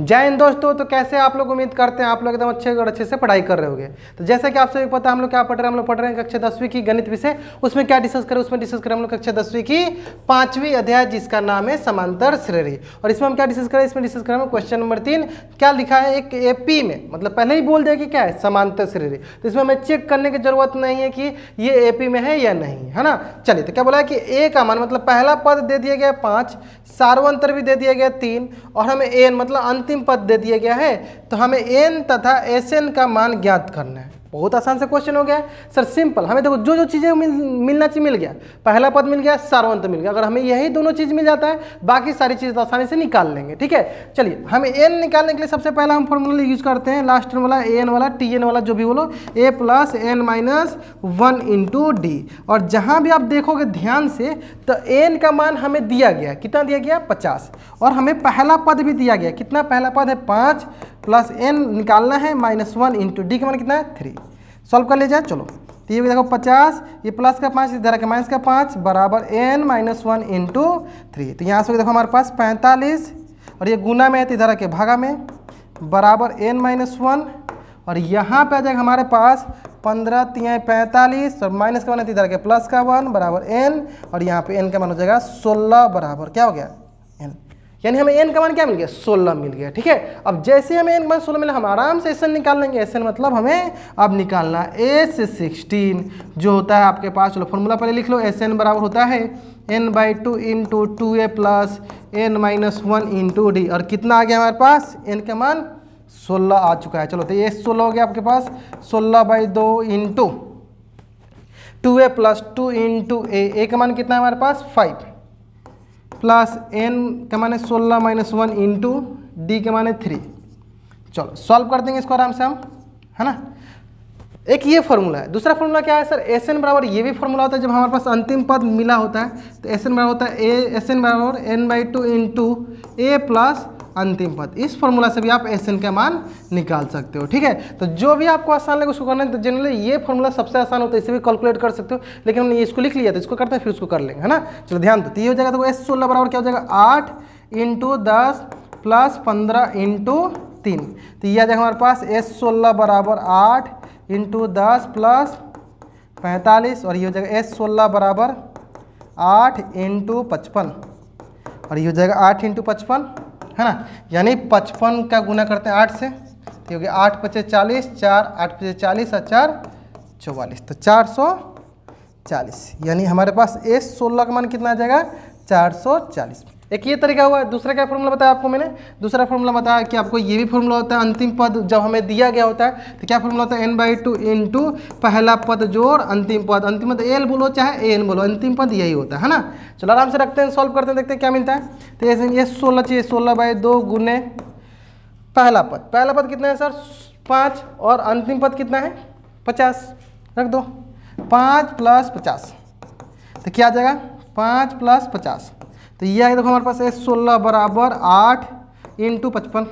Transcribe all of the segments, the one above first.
जय हिंद दोस्तों तो कैसे आप लोग उम्मीद करते हैं आप लोग एकदम अच्छे और अच्छे से पढ़ाई कर रहे होंगे तो जैसा कि आप सभी पता है हम लोग क्या पढ़ रहे हैं हम लोग पढ़ रहे हैं कक्षा दसवीं की गणित विषय उसमें क्या डिस्कस करें उसमें डिस्कस करें हम लोग कक्षा दसवीं की पांचवी अध्याय जिसका नाम है समांतर श्रेणी और इसमें हम क्या डिस्कस करें इसमें डिस्कस करें क्वेश्चन नंबर तीन क्या लिखा है एक ए में मतलब पहले ही बोल दिया कि क्या है समांतर श्रेणी तो इसमें हमें चेक करने की जरूरत नहीं है कि ये ए में है या नहीं है ना चलिए तो क्या बोला कि ए का मान मतलब पहला पद दे दिया गया पाँच सार्वंतर भी दे दिया गया तीन और हमें एन मतलब अंत अंतिम पद दे दिया गया है तो हमें एन तथा एस एन का मान ज्ञात करना है बहुत आसान से क्वेश्चन हो गया सर सिंपल हमें देखो जो जो चीज़ें मिल, मिलना चाहिए मिल गया पहला पद मिल गया सारवंत मिल गया अगर हमें यही दोनों चीज़ मिल जाता है बाकी सारी चीज़ तो आसानी से निकाल लेंगे ठीक है चलिए हमें एन निकालने के लिए सबसे पहला हम फॉर्मूला यूज करते हैं लास्ट वाला ए एन वाला टी एन वाला जो भी बोलो A plus N minus one into D और जहाँ भी आप देखोगे ध्यान से तो एन का मान हमें दिया गया कितना दिया गया पचास और हमें पहला पद भी दिया गया कितना पहला पद है पाँच प्लस एन निकालना है माइनस वन इंटू डी का मान कितना है थ्री सॉल्व कर लीजिए चलो तो ये देखो पचास ये प्लस का पाँच इधर का माइनस का पाँच बराबर N minus one into three तो यहाँ से देखो हमारे पास पैंतालीस और ये गुना में है तो इधर के भागा में बराबर एन माइनस वन और यहाँ पे आ जाएगा हमारे पास पंद्रह तीन पैंतालीस और माइनस का मान है तो इधर के प्लस का वन बराबर एन और यहाँ पे एन का मान हो जाएगा सोलह बराबर क्या हो गया यानी हमें एन का मान क्या मिल गया सोलह मिल गया ठीक है अब जैसे हमें एन का मान सोलह मिला हम आराम से एस एन निकाल लेंगे एस एन मतलब हमें अब निकालना एस सिक्सटीन जो होता है आपके पास चलो फॉर्मूला पहले लिख लो एस एन बराबर होता है N by two into two A plus N minus one into D और कितना आ गया हमारे पास एन का मान सोलह आ चुका है चलो तो ये सोलह हो गया आपके पास सोलह बाई दो into two A plus two into A का मान कितना है हमारे पास फाइव प्लस एन के माने सोलह माइनस वन इंटू डी के माने थ्री चलो सॉल्व कर देंगे इसको आराम से हम है ना एक ये फॉर्मूला है दूसरा फॉर्मूला क्या है सर एस एन बराबर ये भी फॉर्मूला होता है जब हमारे पास अंतिम पद मिला होता है तो एस एन बराबर होता है ए एस एन बराबर N by two into A plus अंतिम पद इस फॉर्मूला से भी आप एस का मान निकाल सकते हो ठीक है तो जो भी आपको आसान लगे उसको करना है तो जनरली ये फॉर्मूला सबसे आसान होता है इसे भी कैलकुलेट कर सकते हो लेकिन हमने इसको लिख लिया तो इसको करते हैं फिर उसको कर लेंगे है ना चलो ध्यान दो तो ये हो जाएगा तो एस सोलह बराबर क्या हो जाएगा आठ इंटू दस प्लस पंद्रह इंटू तीन तो यह आ जाएगा हमारे पास एस सोलह बराबर आठ इंटू दस प्लस पैंतालीस और ये हो जाएगा एस सोलह बराबर आठ इंटू पचपन और ये हो जाएगा आठ इंटू पचपन है ना यानी पचपन का गुना करते हैं आठ से क्योंकि तो आठ पचे चालीस चार आठ पचे चालीस और चार चौवालीस तो चार सौ चालीस यानी हमारे पास ए सोलह का मान कितना आ जाएगा चार सौ चालीस एक ये तरीका हुआ दूसरा क्या फॉर्मूला बताया आपको मैंने दूसरा फॉर्मूला बताया कि आपको ये भी फॉर्मूला होता है अंतिम पद जब हमें दिया गया होता है तो क्या फॉर्मूला होता है N by two into पहला पद जोड़ अंतिम पद अंतिम पद एल बोलो चाहे ए एन बोलो अंतिम पद यही होता है ना चलो आराम से रखते हैं सॉल्व करते हैं देखते हैं क्या मिलता है तो ये ये सोलह चाहिए सोलह बाई दो गुने पहला पद पहला पद कितना है सर पाँच और अंतिम पद कितना है पचास रख दो पाँच प्लस पचास तो क्या आ जाएगा पाँच प्लस पचास तो ये आगे देखो हमारे पास एस सोलह बराबर आठ इंटू पचपन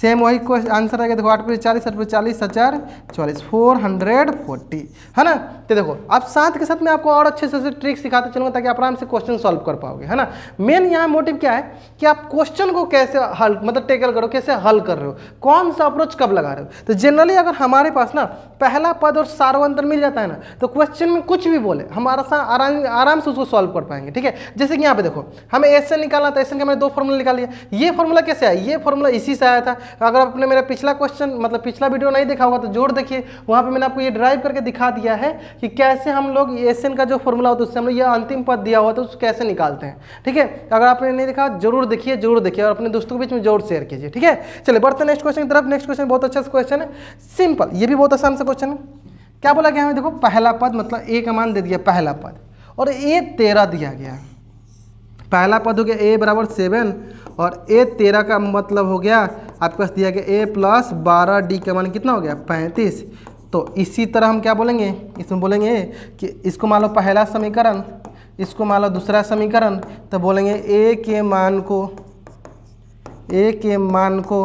सेम वही क्वेश्चन आंसर गया देखो आठ पे चालीस आठ पे चालीस हजार चौलीस फोर हंड्रेड फोर्टी है ना तो देखो आप साथ के साथ मैं आपको और अच्छे से अच्छे ट्रिक सिखाते चलूँगा ताकि आप आराम से क्वेश्चन सॉल्व कर पाओगे है ना मेन यहाँ मोटिव क्या है कि आप क्वेश्चन को कैसे हल मतलब टेकल करो कैसे हल कर रहे हो कौन सा अप्रोच कब लगा रहे हो तो जनरली अगर हमारे पास ना पहला पद और अंतर मिल जाता है ना तो क्वेश्चन में कुछ भी बोले हम आराम आराम से उसको सॉल्व कर पाएंगे ठीक है जैसे कि यहाँ पे देखो हमें एस एन निकालना था एस एन का मैंने दो फॉर्मूला निकाल लिया ये फॉर्मूला कैसे आया ये फॉर्मूला इसी से आया था अगर आपने मेरा पिछला क्वेश्चन मतलब पिछला वीडियो नहीं देखा होगा तो जोर देखिए वहाँ पर मैंने आपको ये ड्राइव करके दिखा दिया है कि कैसे हम लोग एस एन का जो फॉर्मूला होता है उससे हम लोग यह अंतिम पद दिया हुआ था उसको कैसे निकालते हैं ठीक है अगर आपने नहीं देखा जरूर देखिए जरूर देखिए और अपने दोस्तों के बीच में जोर शेयर कीजिए ठीक है चलिए बढ़ते नेक्स्ट क्वेश्चन की तरफ नेक्स्ट क्वेश्चन बहुत अच्छा क्वेश्चन है सिंपल ये भी बहुत आसान से क्वेश्चन क्या बोला गया हमें देखो पहला पद मतलब ए का मान दे दिया पहला पद और ए तेरह दिया गया पहला पद हो गया ए बराबर सेवन और ए तेरह का मतलब हो गया आपके पास दिया गया ए प्लस बारह डी का मान कितना हो गया पैंतीस तो इसी तरह हम क्या बोलेंगे इसमें बोलेंगे कि इसको मान लो पहला समीकरण इसको मान लो दूसरा समीकरण तो बोलेंगे ए के मान को ए के मान को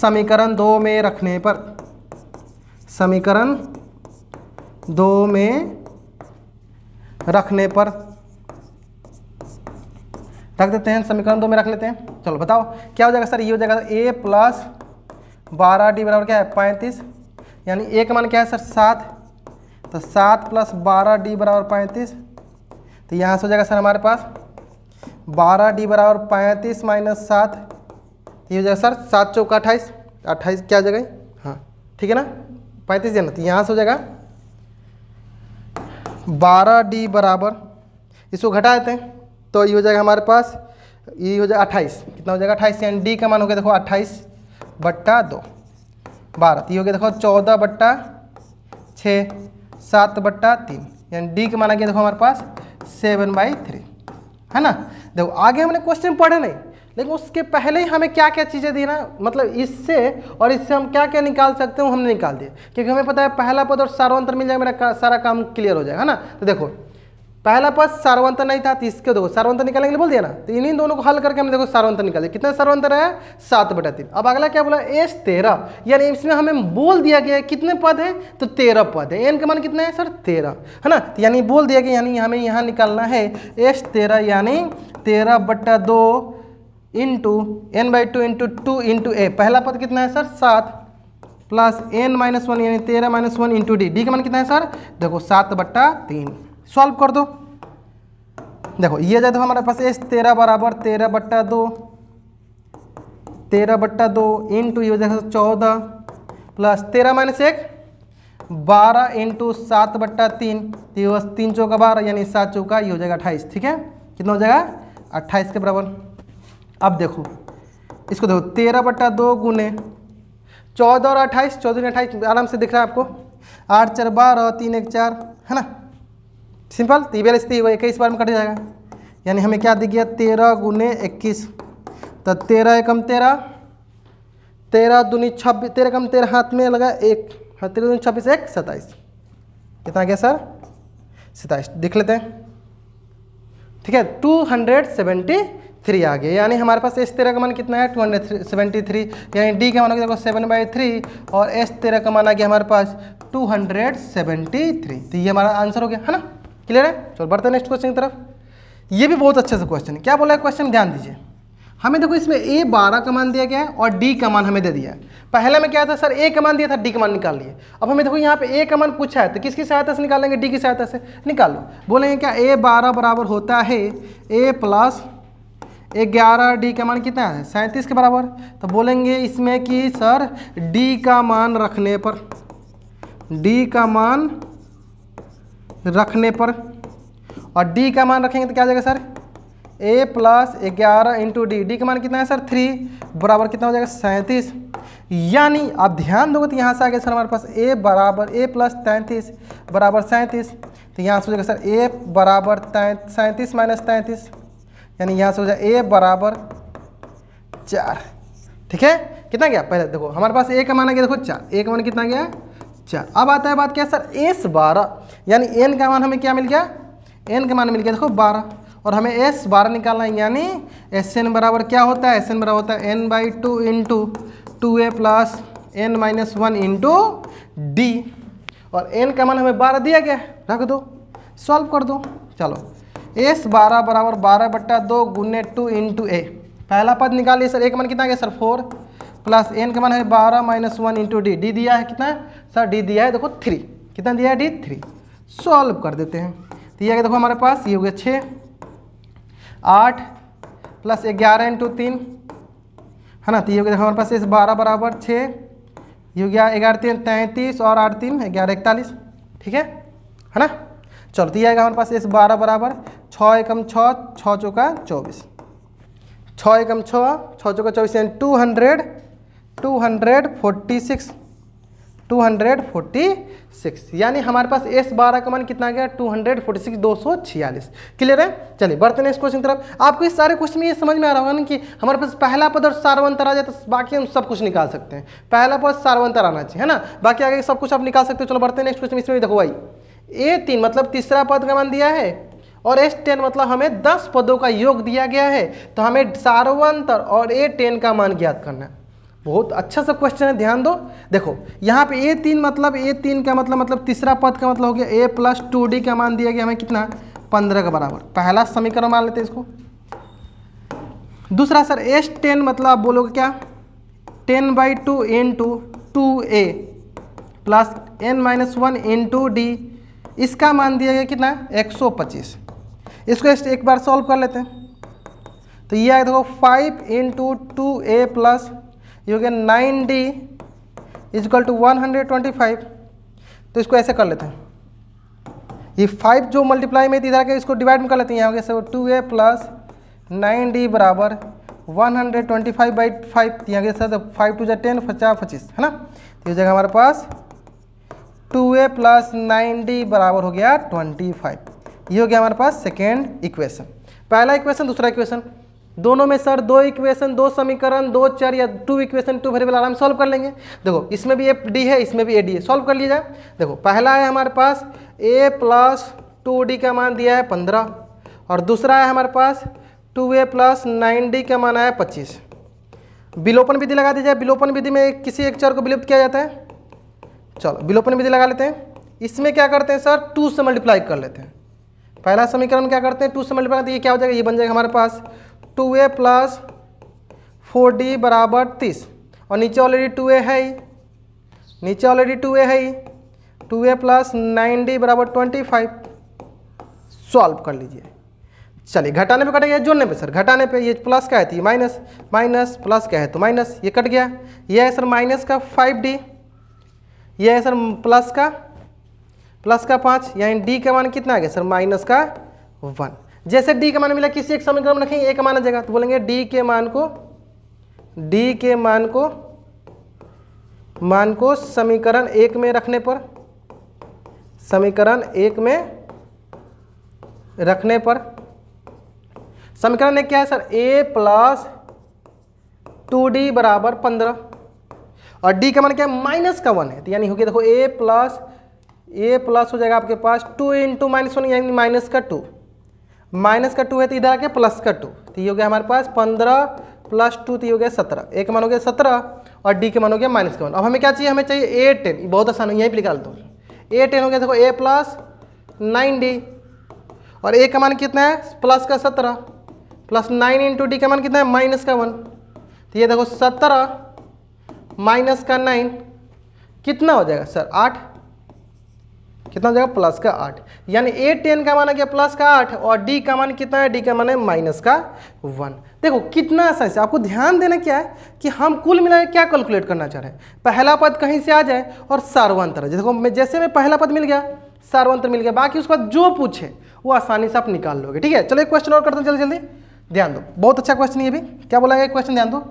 समीकरण दो में रखने पर समीकरण दो में रखने पर रख देते हैं समीकरण दो में रख लेते हैं चलो बताओ क्या हो जाएगा सर ये हो जाएगा ए प्लस बारह डी बराबर क्या है पैंतीस यानी एक मान क्या है सर सात तो सात प्लस बारह डी बराबर पैंतीस तो यहाँ से हो जाएगा सर हमारे पास बारह डी बराबर पैंतीस माइनस सात ये हो जाएगा सर सात चौका अट्ठाईस अट्ठाईस क्या हो जाएगा हाँ ठीक है ना पैंतीस जन तो यहाँ से हो जाएगा बारह डी बराबर इसको घटा देते हैं तो ये हो जाएगा हमारे पास ये हो जाएगा अट्ठाईस कितना हो जाएगा अट्ठाईस यानी डी का मान हो गया देखो अट्ठाईस बट्टा दो बारह तो ये हो गया देखो चौदह बट्टा छः सात बट्टा तीन यानी डी का माना गया देखो हमारे पास सेवन बाई थ्री है ना देखो आगे हमने क्वेश्चन पढ़े नहीं लेकिन उसके पहले ही हमें क्या क्या चीज़ें दी ना मतलब इससे और इससे हम क्या क्या निकाल सकते हैं हमने निकाल दिए क्योंकि हमें पता है पहला पद और सार्वंतर मिल जाएगा मेरा का, सारा काम क्लियर हो जाएगा ना तो देखो पहला पद सार्वंत्र नहीं था तो इसके देखो सार्वंत्र निकालेंगे तो बोल दिया ना तो इन्हीं दोनों को हल करके हमने देखो सार्वंत्र निकाल दिया कितना सार्वंत्र है सात बटा तीन अब अगला क्या बोला एस तेरह यानी इसमें हमें बोल दिया गया है कितने पद है तो तेरह पद है एन का मान कितना है सर तेरह है ना तो यानी बोल दिया गया यानी हमें यहाँ निकालना है एस तेरह यानी तेरह बट्टा दो into N by two into two into A पहला पद कितना है सर सात प्लस एन माइनस वन यानी तेरह minus one into D D का मान कितना है सर देखो सात बट्टा तीन सॉल्व कर दो देखो ये जाए तो हमारे पास एस तेरह बराबर तेरह बट्टा दो तेरह बट्टा दो इंटू ये जाएगा चौदह प्लस तेरह माइनस एक बारह इंटू सात बट्टा तीन तीन चौका बारह यानी सात चौका ये हो जाएगा अट्ठाईस ठीक है कितना हो जाएगा अट्ठाईस के बराबर अब देखो इसको देखो तेरह बट्टा दो गुने चौदह और अट्ठाईस चौदह अट्ठाईस आराम से दिख रहा है आपको आठ चार बारह तीन एक चार है ना सिंपल तो बयालीस थी इक्कीस बार में कट जाएगा यानी हमें क्या दिख गया तेरह गुने इक्कीस तो तेरह एकम तेरह तेरह दूनी छब्बीस तेरह कम तेरह हाथ में लगा एक हाँ तेरह दूनी छब्बीस एक सत्ताईस कितना गया सर सत्ताईस देख लेते हैं ठीक है टू हंड्रेड सेवेंटी थ्री आ गया यानी हमारे पास एस तेरह का मान कितना है two hundred three seventy three यानी डी का मान गया सेवन बाई थ्री और एस तेरह का मान आ गया हमारे पास टू हंड्रेड सेवेंटी थ्री तो ये हमारा आंसर हो गया है ना क्लियर है चलो बढ़ते हैं नेक्स्ट क्वेश्चन की तरफ ये भी बहुत अच्छे से क्वेश्चन है क्या बोला है क्वेश्चन ध्यान दीजिए हमें देखो इसमें ए बारह का मान दिया गया है और डी का मान हमें दे दिया है पहले में क्या था सर ए का मान दिया था डी का मान निकाल लिए अब हमें देखो यहाँ पे ए का मान पूछा है तो किसकी सहायता से निकालेंगे डी की सहायता से निकालो बोलेंगे क्या ए बारह बराबर होता है ए प्लस ग्यारह डी का मान कितना है सैंतीस के बराबर तो बोलेंगे इसमें कि सर डी का मान रखने पर डी का मान रखने पर और डी का मान रखेंगे तो क्या जाएगा सर ए प्लस ग्यारह इंटू डी डी का मान कितना है सर थ्री बराबर कितना हो जाएगा सैंतीस यानी आप ध्यान दोगे तो यहाँ से आ गया सर हमारे पास ए बराबर ए प्लस तैंतीस बराबर सैंतीस तो यहाँ से हो जाएगा सर ए बराबर तैंतीस माइनस तैंतीस यानी यहाँ से हो जाए ए बराबर चार ठीक है कितना गया पहले देखो हमारे पास ए का माना गया देखो चार ए का मान कितना गया चार अब आता है बात क्या सर एस बारह यानी एन का मान हमें क्या मिल गया एन का मान मिल गया देखो बारह और हमें एस बारह निकालना है यानी एस एन बराबर क्या होता है एस एन बराबर होता है N by two into two A plus N minus one into D और एन का मान हमें बारह दिया गया रख दो सॉल्व कर दो चलो एस बारह बराबर बारह बट्टा दो गुने टू इंटू ए पहला पद निकालिए सर एक मन कितना गया सर फोर प्लस एन का मन है बारह minus one into D D दिया है कितना सर डी दिया है देखो थ्री कितना दिया है डी थ्री सॉल्व कर देते हैं तो गया देखो हमारे पास ये हो गया छः आठ प्लस ग्यारह इंटू तीन है ना तो ये हो गया देखो हमारे पास एस बारह बराबर छः ये हो गया ग्यारह तीन तैंतीस और आठ तीन ग्यारह इकतालीस ठीक है है ना चलो तो ये आएगा हमारे पास एस बारह बराबर छः एकम छः छः चौका चौबीस छः एकम छः छः चौका चौबीस यानी two hundred two hundred forty six two hundred forty six यानी हमारे पास एस बारह का मन कितना गया टू हंड्रेड फोर्टी सिक्स दो सौ छियालीस क्लियर है चलिए बढ़ते हैं इस क्वेश्चन की तरफ आपको इस सारे क्वेश्चन में ये समझ में आ रहा होगा ना कि हमारे पास पहला पद और सार्वंतर आ जाए तो बाकी हम सब कुछ निकाल सकते हैं पहला पद सार्वंतर आना चाहिए है ना बाकी आगे सब कुछ आप निकाल सकते हो चलो बढ़ते हैं नेक्स्ट क्वेश्चन इसमें भी देखो भाई ए तीन मतलब तीसरा पद का मन दिया है और एस टेन मतलब हमें दस पदों का योग दिया गया है तो हमें सार्वंतर और ए टेन का मान ज्ञात करना है बहुत अच्छा सा क्वेश्चन है ध्यान दो देखो यहाँ पे ए तीन मतलब ए तीन का मतलब मतलब तीसरा पद का मतलब हो गया ए प्लस टू डी का मान दिया गया हमें कितना पंद्रह के बराबर पहला समीकरण मान लेते इसको दूसरा सर एस टेन मतलब आप बोलोगे क्या ten by two into two A plus N minus one into D इसका मान दिया गया कितना एक सौ पच्चीस इसको एक बार सॉल्व कर लेते हैं तो ये आए देखो फाइव इंटू टू ए प्लस ये हो गया nine D equal to one hundred twenty five तो इसको ऐसे कर लेते हैं ये फाइव जो मल्टीप्लाई में इधर के इसको डिवाइड में कर लेते हैं यहाँ कैसे टू ए प्लस नाइन डी बराबर one hundred twenty five by five यहाँ के साथ फाइव टू जो टेन पचास पच्चीस है ना तो ये जगह हमारे पास टू ए प्लस नाइन डी बराबर हो गया ट्वेंटी फाइव ये हो गया हमारे पास सेकेंड इक्वेशन पहला इक्वेशन दूसरा इक्वेशन दोनों में सर दो इक्वेशन दो समीकरण दो चर या टू इक्वेशन टू वेरिएबल आराम सॉल्व कर लेंगे देखो इसमें भी ए डी है इसमें भी ए डी है सॉल्व कर लिया जाए देखो पहला है हमारे पास ए प्लस टू डी का मान दिया है पंद्रह और दूसरा है हमारे पास टू ए प्लस नाइन डी का मान है पच्चीस विलोपन विधि लगा दी जाए विलोपन विधि में किसी एक चर को विलुप्त किया जाता है चलो विलोपन विधि लगा लेते हैं इसमें क्या करते हैं सर टू से मल्टीप्लाई कर लेते हैं पहला समीकरण क्या करते हैं टू से मल्टीप्लाई करते हैं ये क्या हो जाएगा ये बन जाएगा हमारे पास टू ए प्लस फोर डी बराबर तीस और नीचे ऑलरेडी टू ए है नीचे ऑलरेडी टू ए है ही टू ए प्लस नाइन डी बराबर ट्वेंटी फाइव सॉल्व कर लीजिए चलिए घटाने पे कटेगा जोड़ने पे सर घटाने पे ये प्लस क्या है तो ये माइनस माइनस प्लस क्या है तो माइनस ये कट गया ये है सर माइनस का फाइव डी ये है सर प्लस का प्लस का पाँच यानी डी का मान कितना आ गया सर माइनस का वन जैसे डी का मान मिला किसी एक समीकरण रखेंगे एक मान आ जाएगा तो बोलेंगे डी के मान को डी के मान को मान को समीकरण एक में रखने पर समीकरण एक में रखने पर समीकरण एक क्या है sir A plus two D बराबर पंद्रह और डी का मान क्या है माइनस का वन है तो यानी हो गया देखो ए प्लस ए प्लस हो जाएगा आपके पास टू इंटू माइनस वन यानी माइनस का टू माइनस का टू है तो इधर आके प्लस का टू तो ये हो गया हमारे पास पंद्रह प्लस टू तो ये हो गया सत्रह ए का मान हो गया सत्रह और डी के मान हो गया माइनस का वन अब हमें क्या चाहिए हमें चाहिए ए टेन बहुत आसान यहीं पर निकाल दो ए टेन हो गया देखो ए प्लस नाइन डी और ए का मान कितना है प्लस का सत्रह प्लस नाइन इंटू डी का मान कितना है माइनस का वन तो ये देखो सत्रह माइनस का नाइन कितना हो जाएगा सर आठ कितना जाएगा प्लस का आठ यानी ए टेन का माना गया प्लस का आठ और डी का मान कितना है डी का मान है माइनस का वन देखो कितना आसान से आपको ध्यान देना क्या है कि हम कुल मिला क्या कैलकुलेट करना चाह रहे हैं पहला पद कहीं से आ जाए और सार्वंतर देखो मैं जैसे मैं पहला पद मिल गया सार्वंतर मिल गया बाकी उसके बाद जो पूछे वो आसानी से आप निकाल लोगे ठीक है चलो एक क्वेश्चन और करते हैं जल्दी जल्दी ध्यान दो बहुत अच्छा क्वेश्चन ये भी क्या बोला गया क्वेश्चन ध्यान दो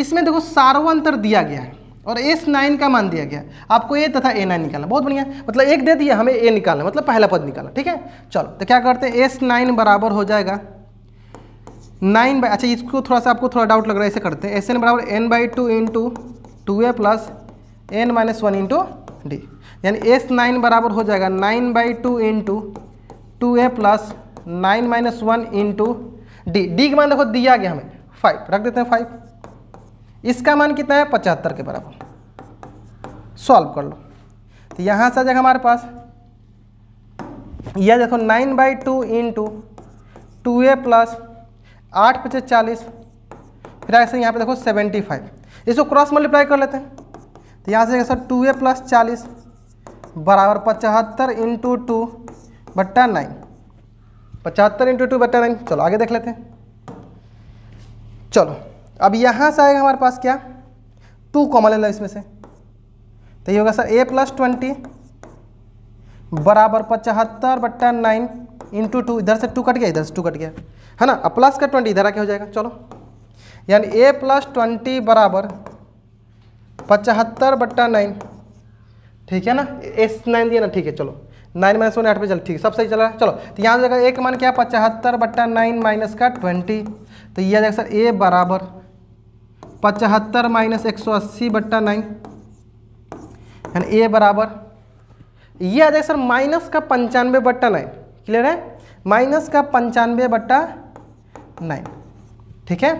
इसमें देखो सार्वंतर दिया गया है और एस नाइन का मान दिया गया आपको ए तथा ए नाइन निकालना बहुत बढ़िया मतलब एक दे दिया हमें ए निकालना मतलब पहला पद निकालना ठीक है चलो तो क्या करते हैं एस नाइन बराबर हो जाएगा नाइन बाई अच्छा इसको थोड़ा सा आपको थोड़ा डाउट लग रहा है ऐसे करते हैं एस एन बराबर N by two into two A plus N minus one into D यानी एस नाइन बराबर हो जाएगा nine by two into two A plus nine minus one into D D का मान देखो दिया गया हमें फाइव रख देते हैं फाइव इसका मान कितना है पचहत्तर के बराबर सॉल्व कर लो तो यहाँ से आ जाएगा हमारे पास यह देखो nine by two into two A plus आठ पचास चालीस फिर ऐसे यहाँ पे देखो सेवेंटी फाइव इसको क्रॉस मल्टीप्लाई कर लेते हैं तो यहाँ से सर टू ए प्लस चालीस बराबर पचहत्तर इंटू टू बट्टा नाइन पचहत्तर इंटू टू बट्टा नाइन चलो आगे देख लेते हैं चलो अब यहाँ से आएगा हमारे पास क्या टू कॉमन ले लो इसमें से तो ये होगा सर ए प्लस ट्वेंटी बराबर पचहत्तर बट्टा नाइन इंटू टू इधर से टू कट गया इधर से टू कट गया है ना अब प्लस का ट्वेंटी इधर आके हो जाएगा चलो यानी ए प्लस ट्वेंटी बराबर पचहत्तर बट्टा नाइन ठीक है ना एस नाइन दिया ना ठीक है चलो नाइन माइनस वन एट पे चल ठीक है सब सही चल रहा है चलो तो यहाँ जगह एक मान क्या पचहत्तर बट्टा नाइन माइनस का ट्वेंटी तो ये आ जाएगा सर ए बराबर पचहत्तर माइनस एक सौ अस्सी बट्टा नाइन यानी ए बराबर ये आ जाएगा सर माइनस का पंचानवे बट्टा नाइन क्लियर है माइनस का पंचानवे बट्टा नाइन ठीक है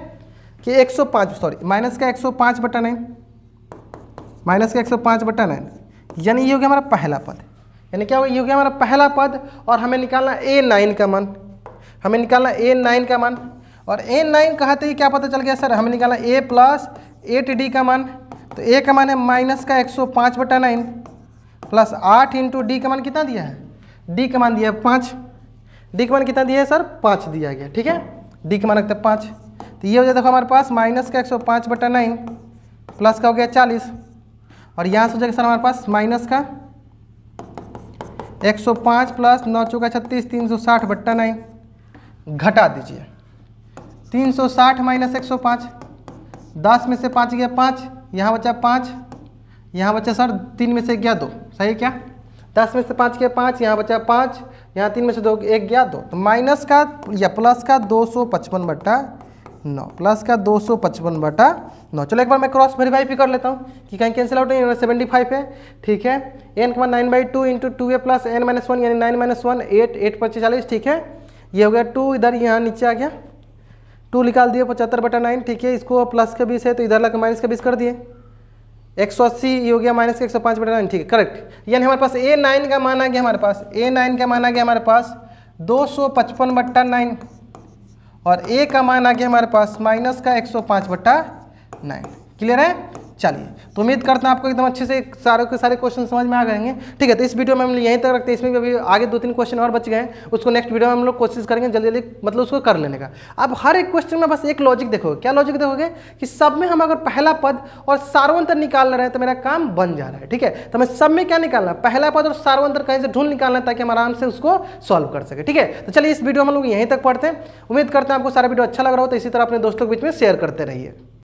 कि एक सौ पाँच सॉरी माइनस का एक सौ पाँच बट्टा नाइन माइनस का एक सौ पाँच बट्टा नाइन यानी ये हो गया हमारा पहला पद यानी क्या होगा ये हो गया हमारा पहला पद और हमें निकालना ए नाइन का मान हमें निकालना ए नाइन का मान और एन नाइन कहा ही क्या पता चल गया सर हमें निकाला ए प्लस एट डी का मान तो ए का मान है माइनस का एक सौ पाँच बटा नाइन प्लस आठ इंटू डी का मान कितना दिया है डी का मान दिया है पाँच डी का मान कितना दिया है सर पाँच दिया गया ठीक है डी का मान रखते हैं पाँच तो ये हो जाए देखो हमारे पास माइनस का एक सौ पाँच बटा नाइन प्लस का हो गया चालीस और यहाँ से हो जाएगा सर हमारे पास माइनस का एक सौ पाँच प्लस नौ चौका छत्तीस तीन सौ साठ बट्टा नाइन घटा दीजिए तीन सौ साठ माइनस एक सौ पाँच दस में से पाँच गया पाँच यहाँ बचा पाँच यहाँ बचा सर तीन में से गया दो सही क्या दस में से पाँच गया पाँच यहाँ बचा पाँच यहाँ तीन में से दो एक गया दो तो माइनस का या प्लस का दो सौ पचपन बटा नौ प्लस का दो सौ पचपन बटा नौ चलो एक बार मैं क्रॉस वेरीफाई भी कर लेता हूँ कि कहीं कैंसिल आउट नहीं सेवेंटी फाइव है ठीक है एन का nine by two into two A plus N minus one यानी nine minus one eight eight पच्चीस चालीस ठीक है ये हो गया टू इधर यहाँ नीचे आ गया टू निकाल दिए पचहत्तर बटा नाइन ठीक है इसको प्लस का बीस है तो इधर लग माइनस का बीस कर दिए एक सौ अस्सी ये हो गया माइनस का एक सौ पाँच बटा नाइन ठीक है करेक्ट यानी हमारे पास ए नाइन का मान आ गया हमारे पास ए नाइन का मान आ गया हमारे पास दो सौ पचपन बट्टा नाइन और ए का मान आ गया हमारे पास माइनस का एक सौ पाँच बट्टा नाइन क्लियर है चलिए तो उम्मीद करते हैं आपको एकदम अच्छे से सारे के सारे क्वेश्चन समझ में आ गएंगे ठीक है तो इस वीडियो में हम यहीं तक रखते हैं इसमें भी अभी आगे दो तीन क्वेश्चन और बच गए हैं उसको नेक्स्ट वीडियो में हम लोग कोशिश करेंगे जल्दी जल्दी मतलब उसको कर लेने का अब हर एक क्वेश्चन में बस एक लॉजिक देखोगे क्या लॉजिक देखोगे कि सब में हम अगर पहला पद और सार्वंतर निकाल रहे हैं तो मेरा काम बन जा रहा है ठीक है तो हमें सब में क्या निकालना है पहला पद और सार्वंतर कहीं से ढूंढ निकालना है ताकि हम आराम से उसको सॉल्व कर सके ठीक है तो चलिए इस वीडियो में हम लोग यहीं तक पढ़ते हैं उम्मीद करते हैं आपको सारा वीडियो अच्छा लग रहा हो तो इसी तरह अपने दोस्तों के बीच में शेयर करते रहिए